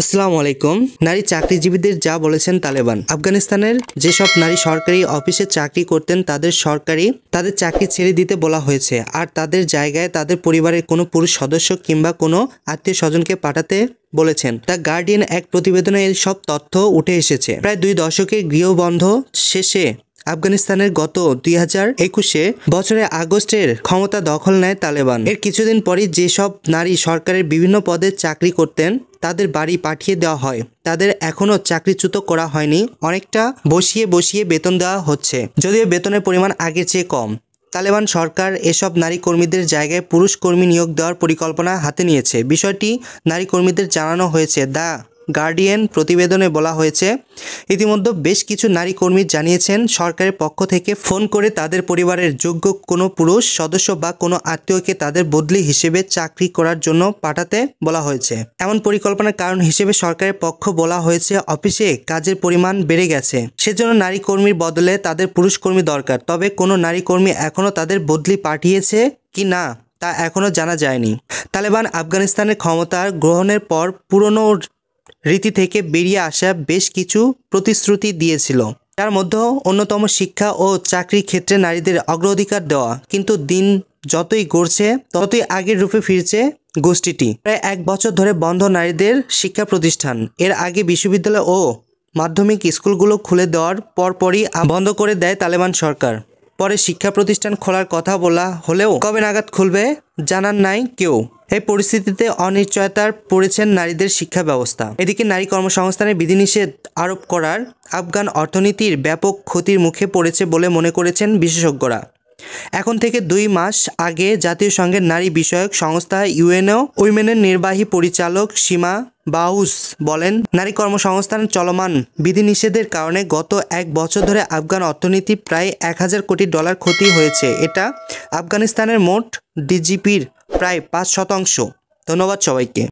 আসসালামু আলাইকুম নারী চাকরিজীবীদের যা বলেছেন তালেবান আফগানিস্তানের যেসব নারী সরকারি অফিসে চাকরি করতেন তাদের সরকারি তাদের চাকরি ছেড়ে দিতে বলা হয়েছে আর তাদের জায়গায় তাদের পরিবারের কোনো পুরুষ সদস্য কিংবা কোনো আত্মীয় স্বজনকে পাঠাতে বলেছেন তা গার্ডিয়ান এক প্রতিবেদনে সব তথ্য উঠে এসেছে প্রায় দুই দশকের গৃহবন্ধ শেষে আফগানিস্তানের গত দুই হাজার একুশে বছরে আগস্টের ক্ষমতা দখল নেয় তালেবান এর কিছুদিন পরই যেসব নারী সরকারের বিভিন্ন পদে চাকরি করতেন তাদের বাড়ি পাঠিয়ে দেওয়া হয় তাদের এখনও চাকরিচ্যুত করা হয়নি অনেকটা বসিয়ে বসিয়ে বেতন দেওয়া হচ্ছে যদিও বেতনের পরিমাণ আগের চেয়ে কম তালেবান সরকার এসব নারী কর্মীদের জায়গায় পুরুষ কর্মী নিয়োগ দেওয়ার পরিকল্পনা হাতে নিয়েছে বিষয়টি নারী কর্মীদের জানানো হয়েছে দা গার্ডিয়ান প্রতিবেদনে বলা হয়েছে ইতিমধ্যে বেশ কিছু নারী কর্মী জানিয়েছেন সরকারের পক্ষ থেকে ফোন করে তাদের পরিবারের যোগ্য কোনো পুরুষ সদস্য বা কোনো আত্মীয়কে তাদের বদলি হিসেবে চাকরি করার জন্য পাঠাতে বলা হয়েছে এমন পরিকল্পনার কারণ হিসেবে সরকারের পক্ষ বলা হয়েছে অফিসে কাজের পরিমাণ বেড়ে গেছে সেজন্য নারী কর্মীর বদলে তাদের পুরুষ কর্মী দরকার তবে কোনো নারী কর্মী এখনও তাদের বদলি পাঠিয়েছে কি না তা এখনও জানা যায়নি তালেবান আফগানিস্তানের ক্ষমতার গ্রহণের পর পুরনো রীতি থেকে বেরিয়ে আসা বেশ কিছু প্রতিশ্রুতি দিয়েছিল তার মধ্যে অন্যতম শিক্ষা ও চাকরি ক্ষেত্রে নারীদের অগ্রাধিকার দেওয়া কিন্তু দিন যতই গড়ছে ততই আগের রূপে ফিরছে গোষ্ঠীটি প্রায় এক বছর ধরে বন্ধ নারীদের শিক্ষা প্রতিষ্ঠান এর আগে বিশ্ববিদ্যালয় ও মাধ্যমিক স্কুলগুলো খুলে দেওয়ার পরপরই বন্ধ করে দেয় তালেবান সরকার পরে শিক্ষা প্রতিষ্ঠান খোলার কথা বলা হলেও কবে নাগাদ খুলবে জানার নাই কেউ এই পরিস্থিতিতে অনিশ্চয়তার পড়েছেন নারীদের শিক্ষা ব্যবস্থা এদিকে নারী কর্মসংস্থানের বিধিনিষেধ আরোপ করার আফগান অর্থনীতির ব্যাপক ক্ষতির মুখে পড়েছে বলে মনে করেছেন বিশেষজ্ঞরা এখন থেকে দুই মাস আগে জাতীয় সংঘের নারী বিষয়ক সংস্থা ইউএনও উইমেনের নির্বাহী পরিচালক সীমা বাউস বলেন নারী কর্মসংস্থান চলমান বিধিনিষেধের কারণে গত এক বছর ধরে আফগান অর্থনীতি প্রায় এক হাজার কোটি ডলার ক্ষতি হয়েছে এটা আফগানিস্তানের মোট ডিজিপির প্রায় পাঁচ শতাংশ ধন্যবাদ সবাইকে